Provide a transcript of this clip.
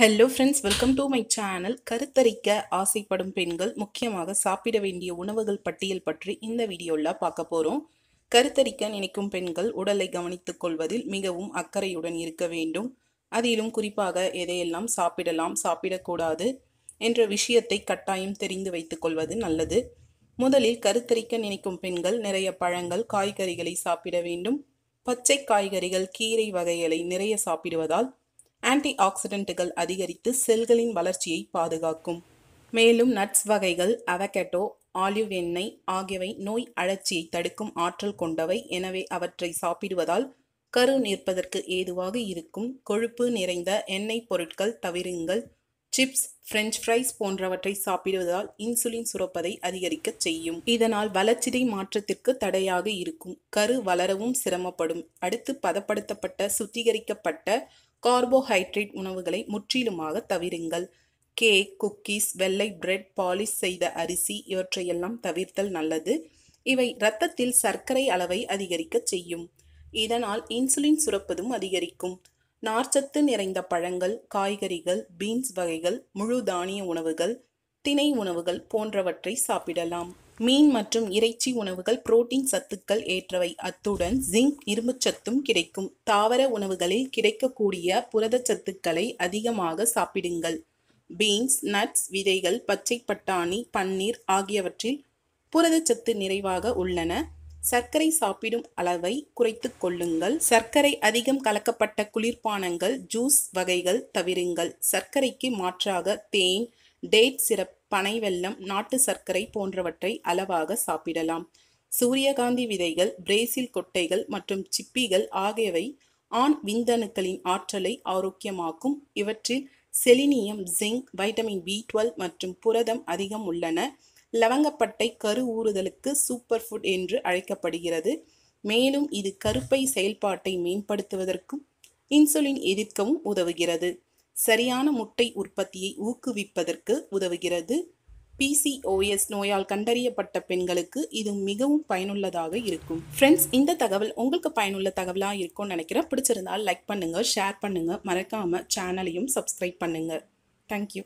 hello friends welcome to my channel கருத்தரிக்க ஆசைப்படும் பெண்கள் முக்கியமாக சாப்பிட வேண்டிய உணவுகள் பட்டியல் பற்றி இந்த வீடியோவில் பார்க்க போகிறோம் கருத்தரிக்க நினைக்கும் பெண்கள் உடலை கவனித்துக் கொள்வதில் மிகவும் அக்கறையுடன் இருக்க வேண்டும் அதிலும் குறிப்பாக எதையெல்லாம் சாப்பிடலாம் சாப்பிடக்கூடாது என்ற விஷயத்தை கட்டாயம் தெரிந்து வைத்துக்கொள்வது நல்லது முதலில் கருத்தரிக்க நினைக்கும் பெண்கள் நிறைய பழங்கள் காய்கறிகளை சாப்பிட வேண்டும் பச்சை காய்கறிகள் கீரை வகைகளை நிறைய சாப்பிடுவதால் ஆன்டி ஆக்சிடென்ட்டுகள் அதிகரித்து செல்களின் வளர்ச்சியை பாதுகாக்கும் மேலும் நட்ஸ் வகைகள் அவகேட்டோ ஆலிவ் எண்ணெய் ஆகியவை நோய் அழற்சியை தடுக்கும் ஆற்றல் கொண்டவை எனவே அவற்றை சாப்பிடுவதால் கரு நிற்பதற்கு ஏதுவாக இருக்கும் கொழுப்பு நிறைந்த எண்ணெய் பொருட்கள் தவிருங்கள் சிப்ஸ் பிரெஞ்ச் ஃப்ரைஸ் போன்றவற்றை சாப்பிடுவதால் இன்சுலின் சுரப்பதை அதிகரிக்க செய்யும் இதனால் வளர்ச்சிதை மாற்றத்திற்கு தடையாக இருக்கும் கரு வளரவும் சிரமப்படும் அடுத்து பதப்படுத்தப்பட்ட சுத்திகரிக்கப்பட்ட கார்போஹைட்ரேட் உணவுகளை முற்றிலுமாக தவிருங்கள் கேக் குக்கீஸ் வெள்ளை பிரெட் பாலிஷ் செய்த அரிசி இவற்றையெல்லாம் தவிர்த்தல் நல்லது இவை இரத்தத்தில் சர்க்கரை அளவை அதிகரிக்க செய்யும் இதனால் இன்சுலின் சுரப்பதும் அதிகரிக்கும் நார்ச்சத்து நிறைந்த பழங்கள் காய்கறிகள் பீன்ஸ் வகைகள் முழு தானிய உணவுகள் திணை உணவுகள் போன்றவற்றை சாப்பிடலாம் மீன் மற்றும் இறைச்சி உணவுகள் புரோட்டீன் சத்துக்கள் ஏற்றவை அத்துடன் ஜிங்க் இரும்புச்சத்தும் கிடைக்கும் தாவர உணவுகளில் கிடைக்கக்கூடிய புரதச்சத்துக்களை அதிகமாக சாப்பிடுங்கள் பீன்ஸ் நட்ஸ் விதைகள் பச்சை பட்டாணி பன்னீர் ஆகியவற்றில் புரதச்சத்து நிறைவாக உள்ளன சர்க்கரை சாப்பிடும் அளவை குறைத்து கொள்ளுங்கள் சர்க்கரை அதிகம் கலக்கப்பட்ட குளிர்பானங்கள் ஜூஸ் வகைகள் தவிருங்கள் சர்க்கரைக்கு மாற்றாக தேன் டேட் சிறப்பு பனை வெல்லம் நாட்டு சர்க்கரை போன்றவற்றை அளவாக சாப்பிடலாம் சூரியகாந்தி விதைகள் பிரேசில் கொட்டைகள் மற்றும் சிப்பிகள் ஆகியவை ஆண் விந்தணுக்களின் ஆற்றலை ஆரோக்கியமாக்கும் இவற்றில் selenium zinc vitamin B twelve மற்றும் புரதம் அதிகம் உள்ளன லவங்கப்பட்டை கரு ஊறுதலுக்கு சூப்பர் ஃபுட் என்று அழைக்கப்படுகிறது மேலும் இது கருப்பை செயல்பாட்டை மேம்படுத்துவதற்கும் இன்சுலின் எதிர்க்கவும் உதவுகிறது சரியான முட்டை உற்பத்தியை ஊக்குவிப்பதற்கு உதவுகிறது பிசிஓஎஸ் நோயால் கண்டறியப்பட்ட பெண்களுக்கு இது மிகவும் பயனுள்ளதாக இருக்கும் ஃப்ரெண்ட்ஸ் இந்த தகவல் உங்களுக்கு பயனுள்ள தகவலாக இருக்கும்னு நினைக்கிறேன் பிடிச்சிருந்தால் லைக் பண்ணுங்கள் ஷேர் பண்ணுங்கள் மறக்காமல் சேனலையும் சப்ஸ்கிரைப் பண்ணுங்கள் தேங்க்யூ